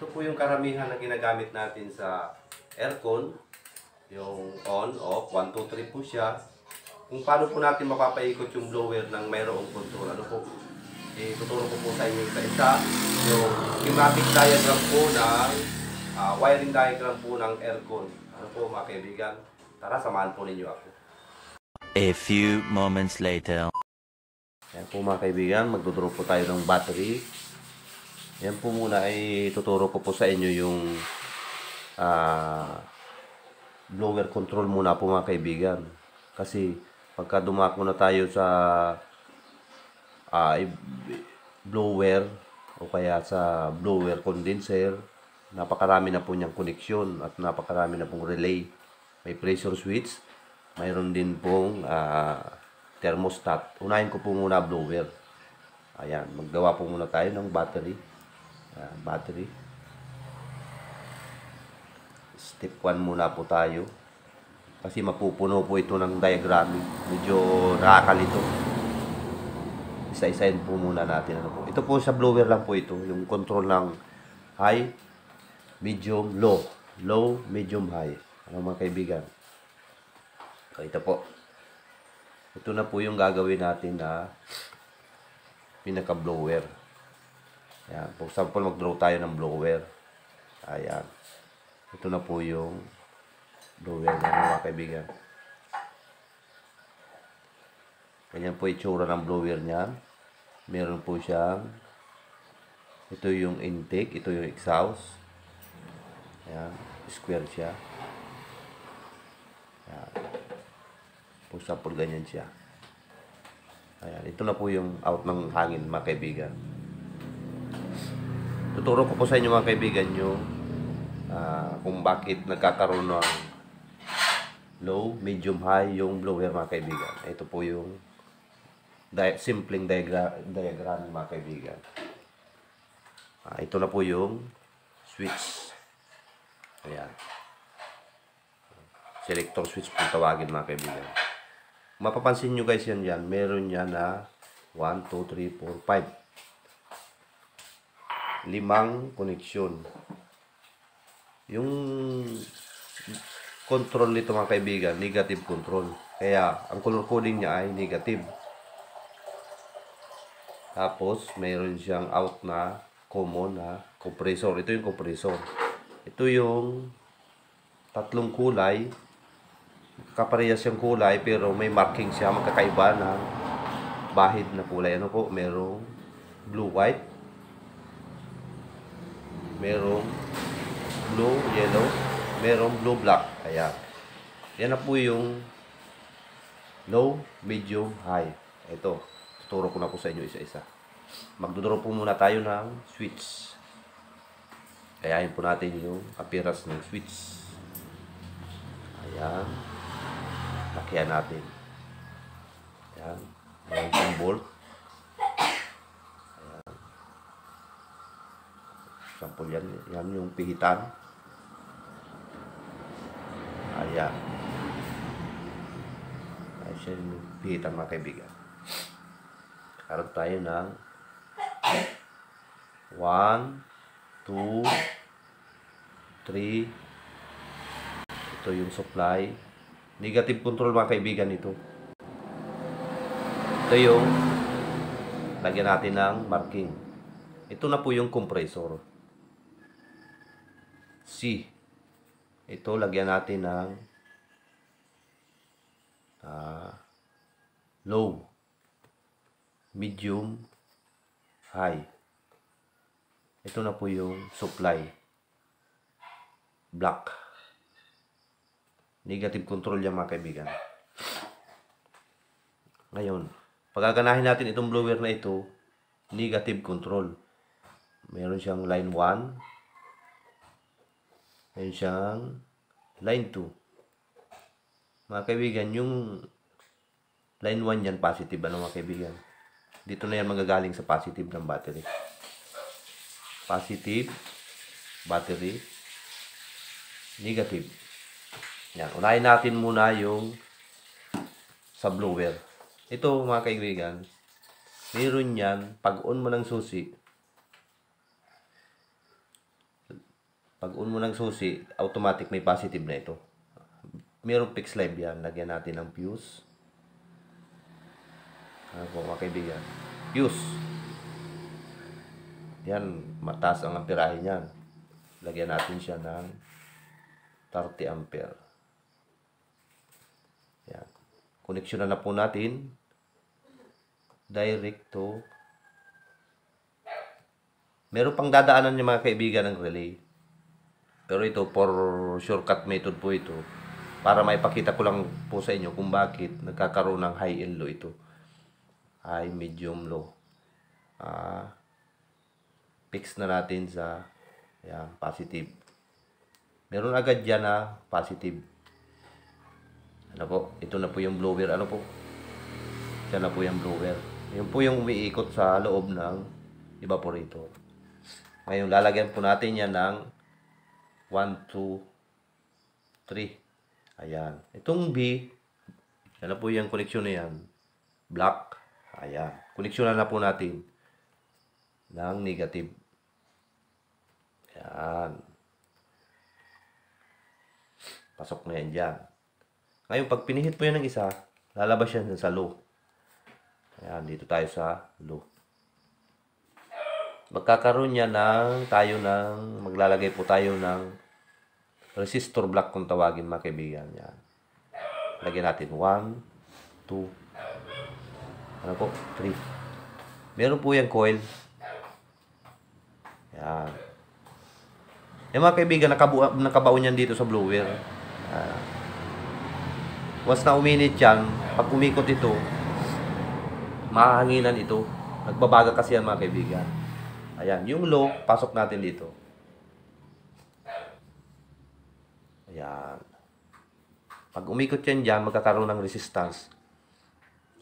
Ito po yung karamihan na ginagamit natin sa aircon. Yung on, off, 1, 2, 3 po siya. Kung paano po natin mapapaikot yung blower ng mayroong control. Ano po? Ituturo ko po sa inyo isa-isa. Yung schematic diagram po ng uh, wiring diagram po ng aircon. Ano po mga kaibigan? Tara, samahan po ninyo ako. A few moments later. Yan po mga kaibigan, magduduro po tayo ng battery. Yan po muna ay tuturo ko po sa inyo yung uh, blower control muna po mga kaibigan. Kasi pagka dumako na tayo sa uh, blower o kaya sa blower condenser, napakarami na po niyang koneksyon at napakarami na pong relay. May pressure switch, mayroon din pong uh, thermostat. Unahin ko po muna blower. Ayan, maggawa po muna tayo ng battery. Ah, battery. Step 1 muna po tayo. Kasi mapupuno po ito ng diagramming. Medyo rakal ito Isa-isayin po muna natin. Ano po. Ito po sa blower lang po ito. Yung control ng high, medium, low. Low, medium, high. Ano mga kaibigan? So, ito po. Ito na po yung gagawin natin na pinaka-blower. Ayan. For example, mag-draw tayo ng blower. Ayan. Ito na po yung blower na mga kaibigan. Ganyan po itsura ng blower niya. Meron po siyang ito yung intake, ito yung exhaust. Ayan. Square siya. Ayan. For example, ganyan siya. Ayan. Ito na po yung out ng hangin mga kaibigan tuturo ko po sa inyo mga kaibigan nyo uh, ah, kung bakit nagkakaroon ng low, medium, high yung blower mga kaibigan. Ito po yung di simpleng diagra diagram mga kaibigan. Uh, ito na po yung switch. Ayan. Selector switch po tawagin mga kaibigan. Mapapansin nyo guys yan yan. Meron yan na 1, 2, 3, 4, 5 limang koneksyon. Yung control nito mga kaibigan, negative control. Kaya, ang color coding niya ay negative. Tapos, mayroon siyang out na common na compressor. Ito yung compressor. Ito yung tatlong kulay. Kaparehas yung kulay pero may marking siya magkakaiba ng bahid na kulay. Ano po? Merong blue-white, merong blue, yellow, merong blue, black. Ayan. Yan na po yung low, medium, high. Ito, tuturo ko na po sa inyo isa-isa. Magduduro po muna tayo ng switch. Kayahin po natin yung appearance ng switch. Ayan. Lakihan natin. Ayan. Ayan yung bolt. Example yan, yan yung pihitan. Ayan. Ayan siya yung pihitan mga kaibigan. Karoon tayo ng 1, 2, 3. Ito yung supply. Negative control mga kaibigan ito. Ito yung lagyan natin ng marking. Ito na po yung compressor. C. Ito, lagyan natin ng uh, low, medium, high. Ito na po yung supply. Black. Negative control yan mga kaibigan. Ngayon, pagkaganahin natin itong blower na ito, negative control. Meron siyang line 1, Ayan siyang line 2. Mga kaibigan, yung line 1 yan, positive. Ano mga kaibigan? Dito na yan magagaling sa positive ng battery. Positive, battery, negative. Yan. Unahin natin muna yung sa blower. Ito mga kaibigan, meron yan, pag on mo ng susi, Pag on mo ng susi, automatic may positive na ito. Merong fixed live yan. Lagyan natin ng fuse. Ano po mga kaibigan? Fuse. Yan, mataas ang amperahe niyan. Lagyan natin siya ng 30 ampere. Yan. Koneksyonan na po natin direct to Meron pang dadaanan yung mga kaibigan ng relay. Pero ito, for shortcut method po ito. Para maipakita ko lang po sa inyo kung bakit nagkakaroon ng high and low ito. High, medium, low. Uh, fix na natin sa yan, positive. Meron agad dyan na ah, positive. Ano po, ito na po yung blower. Ano po? Ito na po yung blower. Yun po yung umiikot sa loob ng evaporator. Ngayon, lalagyan po natin yan ng 1, 2, 3. Ayan. Itong B, yan na po yung koneksyon na yan. Black. Ayan. Koneksyonan na po natin ng negative. Ayan. Pasok na yan dyan. Ngayon, pag pinihit mo yan ng isa, lalabas yan sa low. Ayan, dito tayo sa low magkakaroon niya ng tayo ng, maglalagay po tayo ng resistor block kung tawagin mga kaibigan. Yan. Lagyan natin 1, 2, ano po, 3. Meron po yung coil. Yan. Yung mga kaibigan, nakabu- nakabaon yan dito sa blower. Yan. Once na uminit yan, pag umikot ito, mahanginan ito. Nagbabaga kasi yan mga kaibigan. Ayan, yung low, pasok natin dito. Ayan. Pag umikot yan dyan, magkakaroon ng resistance.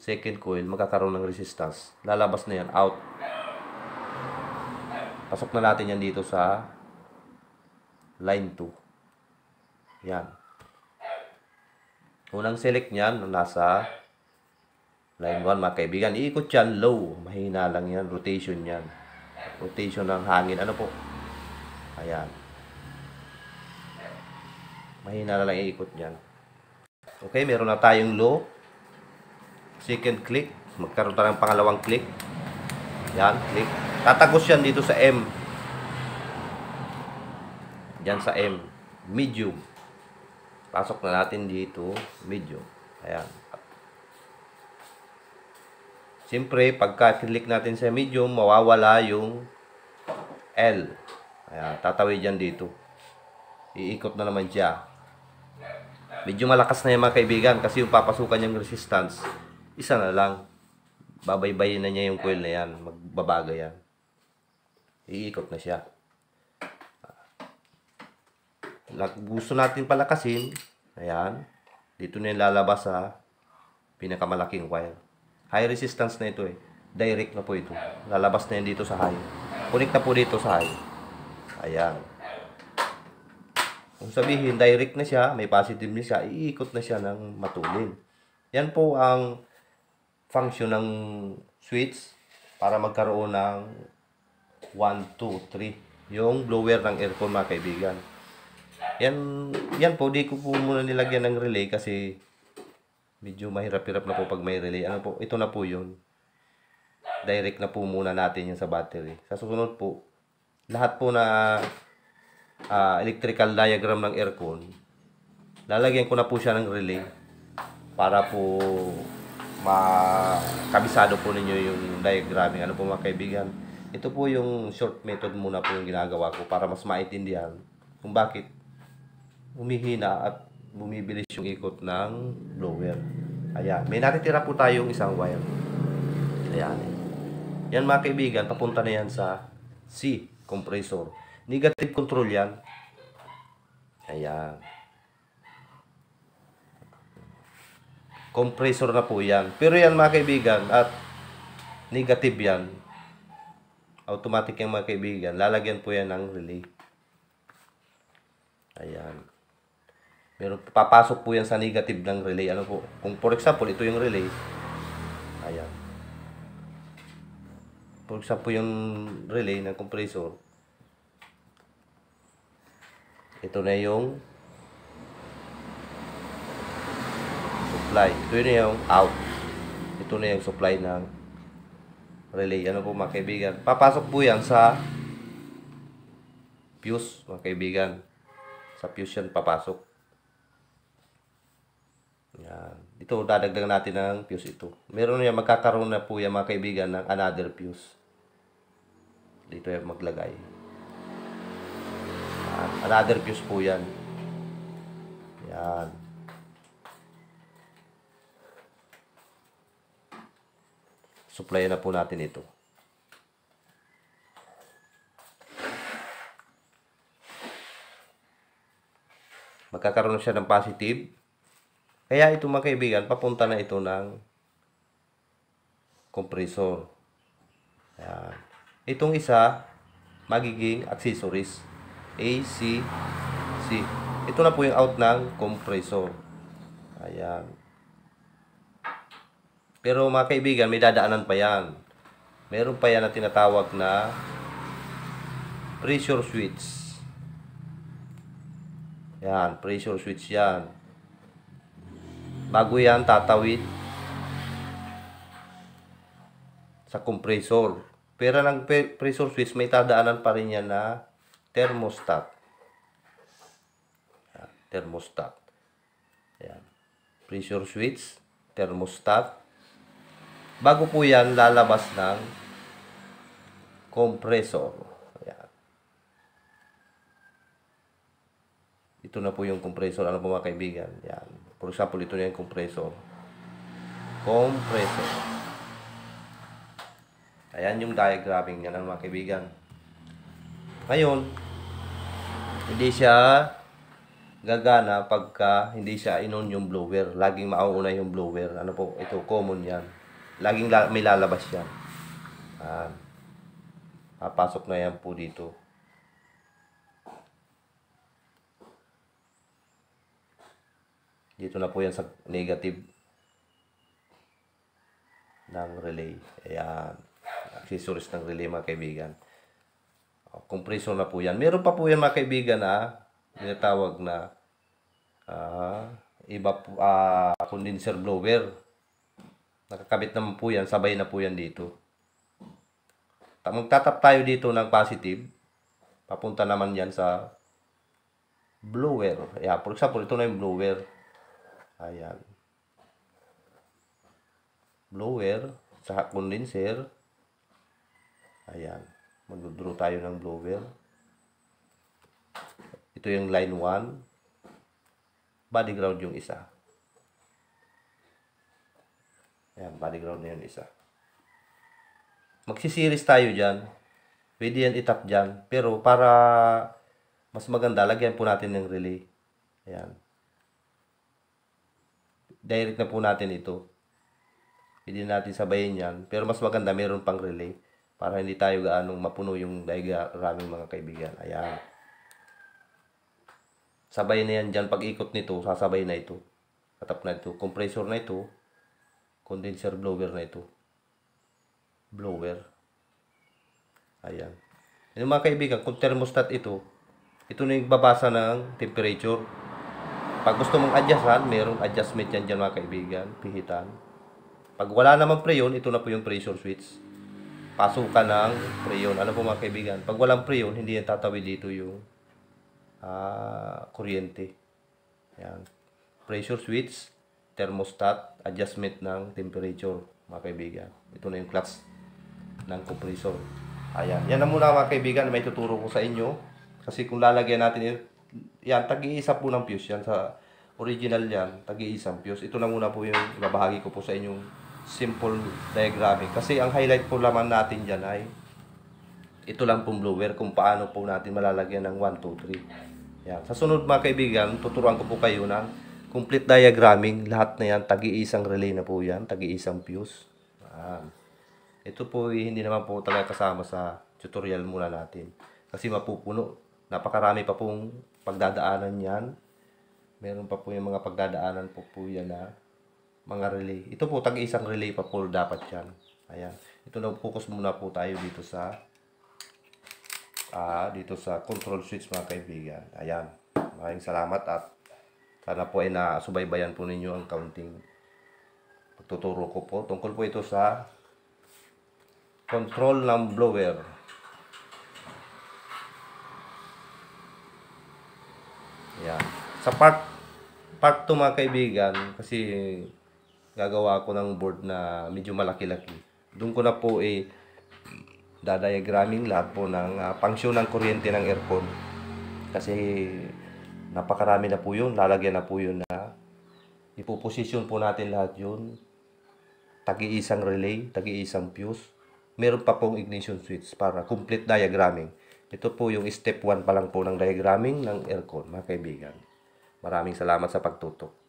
Second coil, magkakaroon ng resistance. Lalabas na yan, out. Pasok na natin yan dito sa line 2. Yan. Unang select niyan, nasa line 1 mga kaibigan. Iikot yan, low. Mahina lang yan, rotation yan rotation ng hangin. Ano po? Ayan. Mahina na lang iikot dyan. Okay, meron na tayong low. Second click. Magkaroon tayo ng pangalawang click. Yan, click. Tatagos yan dito sa M. Dyan sa M. Medium. Pasok na natin dito. Medium. Ayan. Siyempre, pagka click natin sa medium, mawawala yung L. Ayan, tatawid yan dito. Iikot na naman siya. Medyo malakas na yan mga kaibigan kasi yung papasukan yung resistance, isa na lang. Babaybayin na niya yung coil na yan. Magbabaga yan. Iikot na siya. Gusto natin palakasin. Ayan. Dito na yung lalabas sa pinakamalaking wire. High resistance na ito eh. Direct na po ito. Lalabas na yan dito sa high. Connect na po dito sa high. Ayan. Kung sabihin, direct na siya, may positive niya siya, iikot na siya ng matulin. Yan po ang function ng switch para magkaroon ng 1, 2, 3. Yung blower ng aircon mga kaibigan. Yan, yan po, di ko po muna nilagyan ng relay kasi Medyo mahirap-hirap na po pag may relay. Ano po, ito na po yun. Direct na po muna natin yung sa battery. Sa susunod po, lahat po na uh, electrical diagram ng aircon, lalagyan ko na po siya ng relay para po makabisado po ninyo yung diagramming. Ano po mga kaibigan, ito po yung short method muna po yung ginagawa ko para mas maintindihan kung bakit humihina at bumibilis yung ikot ng blower. Ayan. May natitira po tayong isang wire. Ayan. Yan mga kaibigan, papunta na yan sa C, compressor. Negative control yan. Ayan. Compressor na po yan. Pero yan mga kaibigan, at negative yan. Automatic yan mga kaibigan. Lalagyan po yan ng relay. Ayan. Pero papasok po yan sa negative ng relay. Ano po? Kung for example, ito yung relay. Ayan. For example, yung relay ng compressor. Ito na yung supply. Ito na yung out. Ito na yung supply ng relay. Ano po mga kaibigan? Papasok po yan sa fuse mga kaibigan. Sa fusion papasok. Yan. Dito dadagdag natin ng fuse ito. Meron yan, magkakaroon na po yan mga kaibigan ng another fuse. Dito yan maglagay. Yan. Another fuse po yan. Yan. Supply na po natin ito. Magkakaroon siya ng positive kaya ito mga kaibigan, papunta na ito ng compressor. Ayan. Itong isa, magiging accessories. A, C, C. Ito na po yung out ng compressor. Ayan. Pero mga kaibigan, may dadaanan pa yan. Meron pa yan na tinatawag na pressure switch. Yan, pressure switch yan bago yan tatawid sa compressor. Pero ng pressure switch may tadaanan pa rin yan na thermostat. Yan, ah, thermostat. Yan. Pressure switch, thermostat. Bago po yan lalabas ng compressor. Yan. Ito na po yung compressor. Ano po mga kaibigan? Yan. For example, ito na yung compressor. Compressor. Ayan yung diagramming niya ng mga kaibigan. Ngayon, hindi siya gagana pagka hindi siya inon yung blower. Laging mauuna yung blower. Ano po, ito common yan. Laging la may lalabas yan. Ah, papasok na yan po dito. Dito na po yan sa negative ng relay. Ayan. Accessories ng relay mga kaibigan. O, compressor na po yan. Meron pa po yan mga kaibigan na ah. tinatawag na uh, iba po, uh, condenser blower. Nakakabit naman po yan. Sabay na po yan dito. Magtatap tayo dito ng positive. Papunta naman yan sa blower. Yeah, for example, ito na yung blower. Ayan. Blower, sa condenser. Ayan. Magdodraw tayo ng blower. Ito yung line 1. Body ground yung isa. Ayan, body ground na yun isa. Magsisiris tayo dyan. Pwede yan itap dyan. Pero para mas maganda, lagyan po natin ng relay. Ayan direct na po natin ito. Pwede natin sabayin yan. Pero mas maganda, mayroon pang relay para hindi tayo gaanong mapuno yung diagraming mga kaibigan. Ayan. Sabay na yan dyan. Pag ikot nito, sasabay na ito. Katap na ito. Compressor na ito. Condenser blower na ito. Blower. Ayan. Yung mga kaibigan, kung thermostat ito, ito na yung babasa ng temperature. Pag gusto mong adjustan, mayroong adjustment yan dyan mga kaibigan, pihitan. Pag wala namang preyon, ito na po yung pressure switch. Pasukan ng preyon. Ano po mga kaibigan? Pag walang preyon, hindi yan tatawid dito yung uh, kuryente. Yan. Pressure switch, thermostat, adjustment ng temperature mga kaibigan. Ito na yung clutch ng compressor. Ayan. Yan na muna mga kaibigan may tuturo ko sa inyo. Kasi kung lalagyan natin yan, tag-iisa po ng fuse yan sa original yan, tag-iisang fuse. Ito na muna po yung ibabahagi ko po sa inyong simple diagramming. Kasi ang highlight po laman natin dyan ay ito lang pong blower kung paano po natin malalagyan ng 1, 2, 3. Yan. Sa sunod mga kaibigan, tuturuan ko po kayo ng complete diagramming. Lahat na yan, tag-iisang relay na po yan, tag-iisang fuse. Yan. Ito po eh, hindi naman po talaga kasama sa tutorial muna natin. Kasi mapupuno. Napakarami pa pong pagdadaanan yan. Meron pa po yung mga pagdadaanan po po yan na ah. mga relay. Ito po, tag-isang relay pa po dapat yan. Ayan. Ito na focus muna po tayo dito sa ah, dito sa control switch mga kaibigan. Ayan. Maraming salamat at sana po ay eh, nasubaybayan po ninyo ang counting pagtuturo ko po. Tungkol po ito sa control ng blower. sa park, park to mga kaibigan, kasi gagawa ako ng board na medyo malaki-laki. Doon ko na po eh, dadiagraming lahat po ng uh, ah, pangsyon ng kuryente ng aircon. Kasi napakarami na po yun, lalagyan na po yun na ipoposisyon po natin lahat yun. Tagi-isang relay, tagi-isang fuse. Meron pa pong ignition switch para complete diagramming. Ito po yung step 1 pa lang po ng diagramming ng aircon, mga kaibigan. Maraming salamat sa pagtutok.